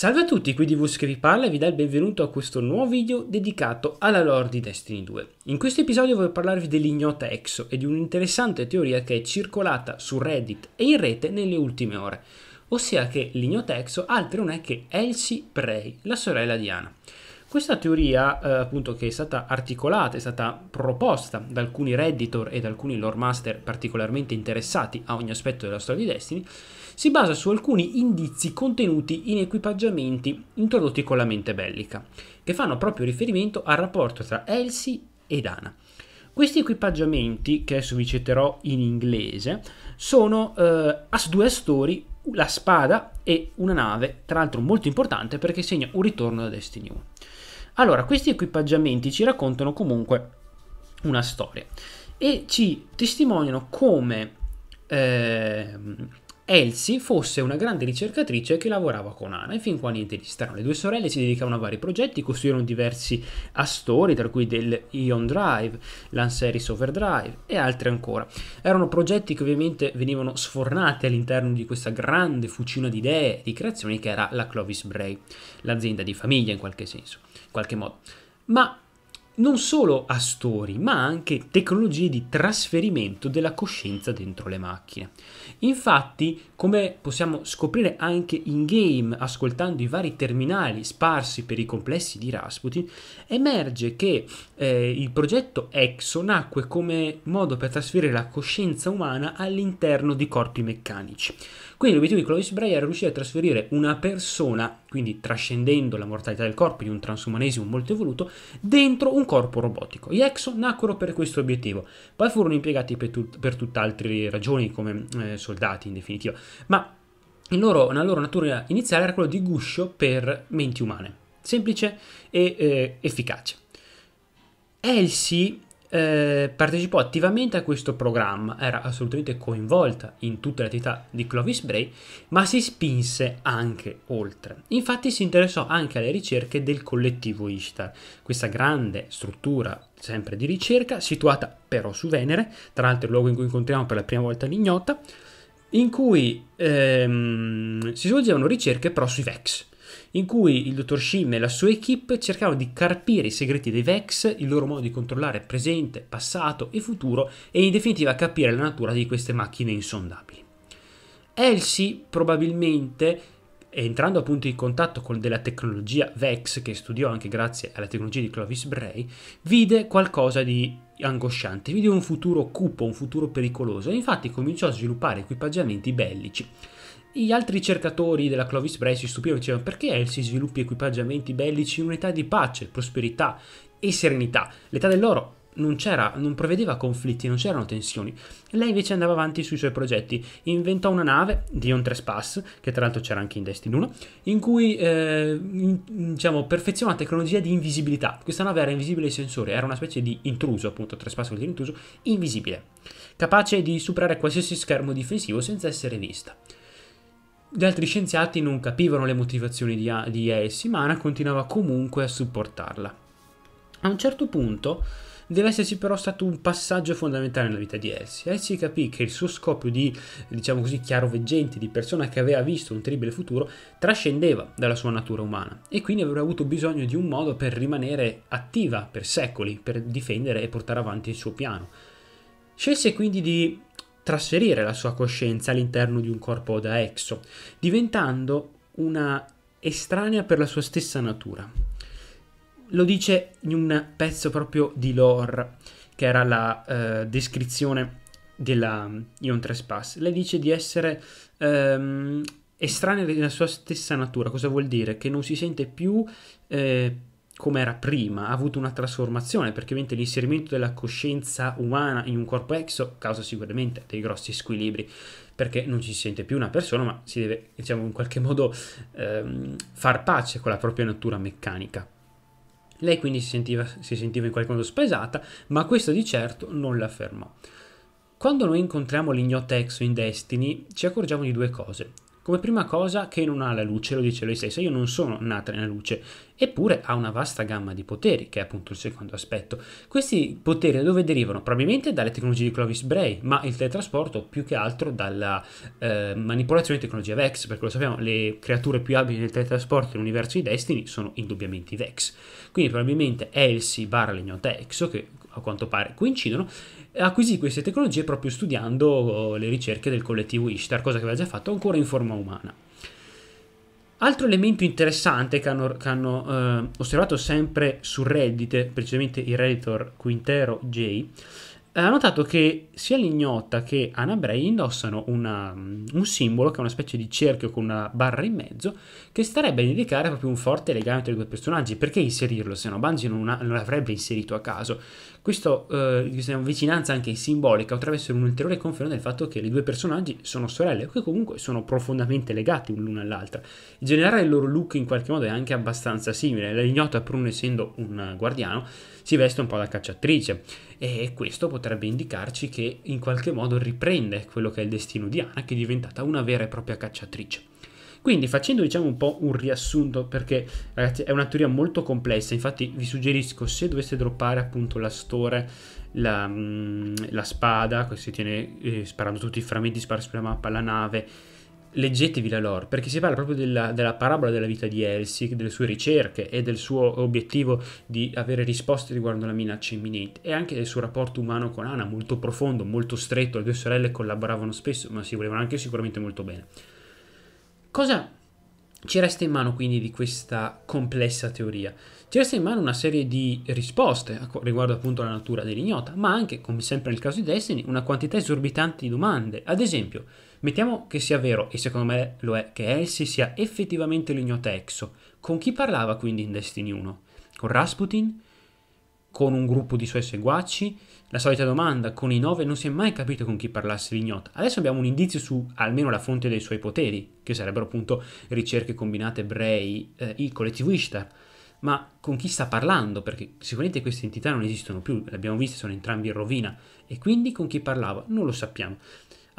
Salve a tutti, qui Divus che vi parla e vi dà il benvenuto a questo nuovo video dedicato alla lore di Destiny 2. In questo episodio voglio parlarvi dell'ignota Exo e di un'interessante teoria che è circolata su Reddit e in rete nelle ultime ore, ossia che l'ignota Exo altro non è che Elsie Prey, la sorella di Anna. Questa teoria, eh, appunto, che è stata articolata, è stata proposta da alcuni redditor e da alcuni lore master particolarmente interessati a ogni aspetto della storia di Destiny, si basa su alcuni indizi contenuti in equipaggiamenti introdotti con la mente bellica, che fanno proprio riferimento al rapporto tra Elsie e Dana. Questi equipaggiamenti, che adesso vi citerò in inglese, sono eh, as due astori, la spada e una nave, tra l'altro molto importante perché segna un ritorno da Destiny 1. Allora, questi equipaggiamenti ci raccontano comunque una storia e ci testimoniano come eh, Elsie fosse una grande ricercatrice che lavorava con Anna e fin qua niente di strano. Le due sorelle si dedicavano a vari progetti, costruirono diversi astori, tra cui del Ion Drive, Lanceris Overdrive e altri ancora. Erano progetti che ovviamente venivano sfornati all'interno di questa grande fucina di idee e di creazioni che era la Clovis Bray, l'azienda di famiglia in qualche senso, in qualche modo. Ma non solo astori, ma anche tecnologie di trasferimento della coscienza dentro le macchine. Infatti, come possiamo scoprire anche in game, ascoltando i vari terminali sparsi per i complessi di Rasputin, emerge che eh, il progetto EXO nacque come modo per trasferire la coscienza umana all'interno di corpi meccanici. Quindi l'obiettivo di Clovis Bray era riuscire a trasferire una persona quindi trascendendo la mortalità del corpo di un transumanesimo molto evoluto, dentro un corpo robotico. Gli Exo nacquero per questo obiettivo, poi furono impiegati per, tut- per tutt'altre ragioni come eh, soldati in definitiva, ma loro, la loro natura iniziale era quella di guscio per menti umane, semplice e eh, efficace. Elsie eh, partecipò attivamente a questo programma, era assolutamente coinvolta in tutte le attività di Clovis Bray, ma si spinse anche oltre. Infatti si interessò anche alle ricerche del collettivo Ishtar, questa grande struttura sempre di ricerca, situata però su Venere, tra l'altro il luogo in cui incontriamo per la prima volta l'ignota, in cui ehm, si svolgevano ricerche però sui Vex, in cui il dottor Shim e la sua equip cercavano di carpire i segreti dei Vex, il loro modo di controllare presente, passato e futuro e in definitiva capire la natura di queste macchine insondabili. Elsie probabilmente entrando appunto in contatto con della tecnologia VEX, che studiò anche grazie alla tecnologia di Clovis Bray, vide qualcosa di angosciante, vide un futuro cupo, un futuro pericoloso e infatti cominciò a sviluppare equipaggiamenti bellici. Gli altri cercatori della Clovis Bray si stupivano e dicevano perché Elsie sviluppi equipaggiamenti bellici in un'età di pace, prosperità e serenità. L'età dell'oro non, non prevedeva conflitti, non c'erano tensioni. Lei invece andava avanti sui suoi progetti. Inventò una nave, Dion Trespass, che tra l'altro c'era anche in Destiny 1, in cui eh, in, diciamo, perfezionò la tecnologia di invisibilità. Questa nave era invisibile ai sensori, era una specie di intruso, appunto, Trespass vuol dire intruso, invisibile, capace di superare qualsiasi schermo difensivo senza essere vista. Gli altri scienziati non capivano le motivazioni di, A- di Ace, ma Ana continuava comunque a supportarla. A un certo punto deve essersi però stato un passaggio fondamentale nella vita di Elsie. Elsie capì che il suo scopo di, diciamo così, chiaroveggente, di persona che aveva visto un terribile futuro, trascendeva dalla sua natura umana e quindi avrebbe avuto bisogno di un modo per rimanere attiva per secoli, per difendere e portare avanti il suo piano. Scelse quindi di trasferire la sua coscienza all'interno di un corpo da exo, diventando una estranea per la sua stessa natura. Lo dice in un pezzo proprio di lore, che era la eh, descrizione della mm, Ion Trespass. Lei dice di essere ehm, estranea della sua stessa natura. Cosa vuol dire? Che non si sente più eh, come era prima, ha avuto una trasformazione, perché ovviamente l'inserimento della coscienza umana in un corpo exo causa sicuramente dei grossi squilibri, perché non ci si sente più una persona, ma si deve, diciamo, in qualche modo ehm, far pace con la propria natura meccanica. Lei quindi si sentiva, si sentiva in qualche modo spesata, ma questo di certo non la fermò. Quando noi incontriamo l'ignota exo in Destiny, ci accorgiamo di due cose. Come prima cosa che non ha la luce, lo dice lei stessa, io non sono nata nella luce, eppure ha una vasta gamma di poteri, che è appunto il secondo aspetto. Questi poteri da dove derivano? Probabilmente dalle tecnologie di Clovis Bray, ma il teletrasporto più che altro dalla eh, manipolazione di tecnologia Vex, perché lo sappiamo, le creature più abili nel teletrasporto nell'universo di Destiny sono indubbiamente i Vex. Quindi probabilmente Elsie barra l'ignota Exo, che a quanto pare coincidono, eh, acquisì queste tecnologie proprio studiando oh, le ricerche del collettivo Ishtar, cosa che aveva già fatto ancora in forma umana. Altro elemento interessante che hanno, che hanno eh, osservato sempre su Reddit, precisamente il Redditor Quintero J, eh, ha notato che sia l'ignotta che Anna Bray indossano una, mm, un simbolo, che è una specie di cerchio con una barra in mezzo, che starebbe a indicare proprio un forte legame tra i due personaggi. Perché inserirlo? Se no, Bungie non, ha, non l'avrebbe inserito a caso. Questo, eh, questa vicinanza anche simbolica potrebbe essere un'ulteriore conferma del fatto che i due personaggi sono sorelle, che comunque sono profondamente legati l'una all'altra. In generale, il loro look in qualche modo è anche abbastanza simile. L'ignotta, pur non essendo un guardiano, si veste un po' da cacciatrice e questo potrebbe indicarci che in qualche modo riprende quello che è il destino di Anna che è diventata una vera e propria cacciatrice. Quindi facendo diciamo un po' un riassunto perché ragazzi è una teoria molto complessa, infatti vi suggerisco se doveste droppare appunto la store, la, mm, la spada, che si tiene eh, sparando tutti i frammenti sparsi sulla mappa, la nave, leggetevi la lore, perché si parla proprio della, della, parabola della vita di Elsie, delle sue ricerche e del suo obiettivo di avere risposte riguardo alla minaccia imminente e anche del suo rapporto umano con Anna, molto profondo, molto stretto, le due sorelle collaboravano spesso, ma si volevano anche sicuramente molto bene. Cosa ci resta in mano quindi di questa complessa teoria? Ci resta in mano una serie di risposte riguardo appunto alla natura dell'ignota, ma anche, come sempre nel caso di Destiny, una quantità esorbitante di domande. Ad esempio, Mettiamo che sia vero, e secondo me lo è, che Elsie sia effettivamente l'ignota Exo. Con chi parlava quindi in Destiny 1? Con Rasputin? Con un gruppo di suoi seguaci? La solita domanda, con i nove non si è mai capito con chi parlasse l'ignota. Adesso abbiamo un indizio su almeno la fonte dei suoi poteri, che sarebbero appunto ricerche combinate ebrei, eh, il collettivo Ishtar. Ma con chi sta parlando? Perché sicuramente queste entità non esistono più, le abbiamo viste, sono entrambi in rovina. E quindi con chi parlava? Non lo sappiamo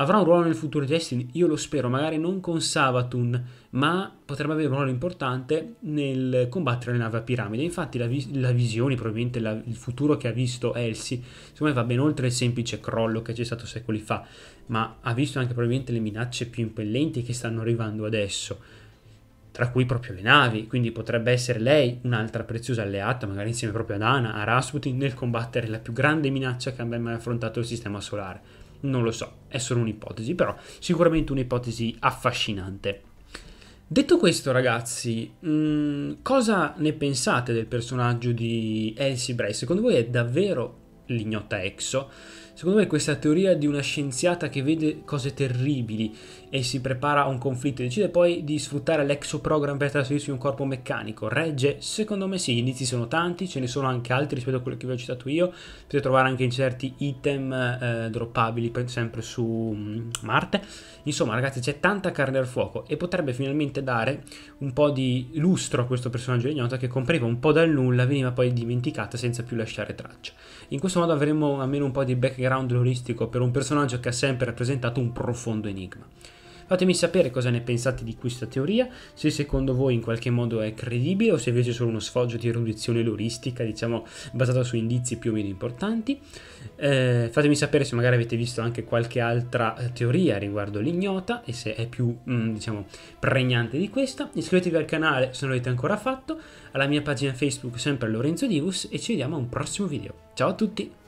avrà un ruolo nel futuro di Destiny? Io lo spero, magari non con Savatun, ma potrebbe avere un ruolo importante nel combattere le navi a piramide. Infatti la, vis- la visione, probabilmente la, il futuro che ha visto Elsie, secondo me va ben oltre il semplice crollo che c'è stato secoli fa, ma ha visto anche probabilmente le minacce più impellenti che stanno arrivando adesso tra cui proprio le navi, quindi potrebbe essere lei un'altra preziosa alleata, magari insieme proprio ad Ana, a Rasputin, nel combattere la più grande minaccia che abbia mai affrontato il sistema solare non lo so, è solo un'ipotesi, però sicuramente un'ipotesi affascinante. Detto questo, ragazzi, mh, mm, cosa ne pensate del personaggio di Elsie Bray? Secondo voi è davvero l'ignota Exo? Secondo me questa teoria di una scienziata che vede cose terribili e si prepara a un conflitto e decide poi di sfruttare l'exoprogram per trasferirsi in un corpo meccanico, regge? Secondo me sì, gli inizi sono tanti, ce ne sono anche altri rispetto a quello che vi ho citato io, potete trovare anche in certi item eh, droppabili sempre su mm, Marte. Insomma ragazzi c'è tanta carne al fuoco e potrebbe finalmente dare un po' di lustro a questo personaggio ignoto che compriva un po' dal nulla, veniva poi dimenticata senza più lasciare traccia. In questo modo avremo almeno un po' di background background loristico per un personaggio che ha sempre rappresentato un profondo enigma. Fatemi sapere cosa ne pensate di questa teoria, se secondo voi in qualche modo è credibile o se invece è solo uno sfoggio di erudizione loristica, diciamo, basata su indizi più o meno importanti. Eh, fatemi sapere se magari avete visto anche qualche altra eh, teoria riguardo l'ignota e se è più, mh, mm, diciamo, pregnante di questa. Iscrivetevi al canale se non l'avete ancora fatto, alla mia pagina Facebook sempre Lorenzo Divus e ci vediamo a un prossimo video. Ciao a tutti!